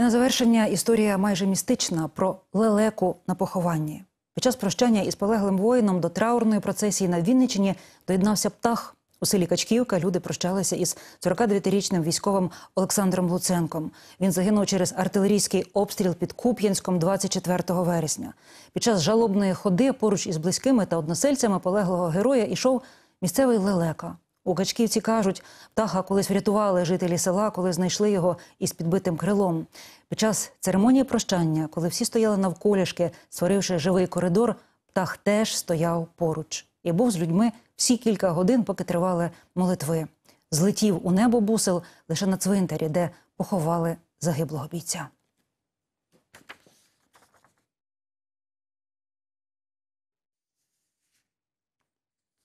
на завершення історія майже містична про лелеку на похованні. Під час прощання із полеглим воїном до траурної процесії на Вінниччині доєднався птах. У селі Качківка люди прощалися із 49-річним військовим Олександром Луценком. Він загинув через артилерійський обстріл під Куп'янськом 24 вересня. Під час жалобної ходи поруч із близькими та односельцями полеглого героя йшов місцевий лелека. У Качківці кажуть, птаха колись врятували жителі села, коли знайшли його із підбитим крилом. Під час церемонії прощання, коли всі стояли навколішки, створивши живий коридор, птах теж стояв поруч і був з людьми всі кілька годин, поки тривали молитви. Злетів у небо бусел лише на цвинтарі, де поховали загиблого бійця.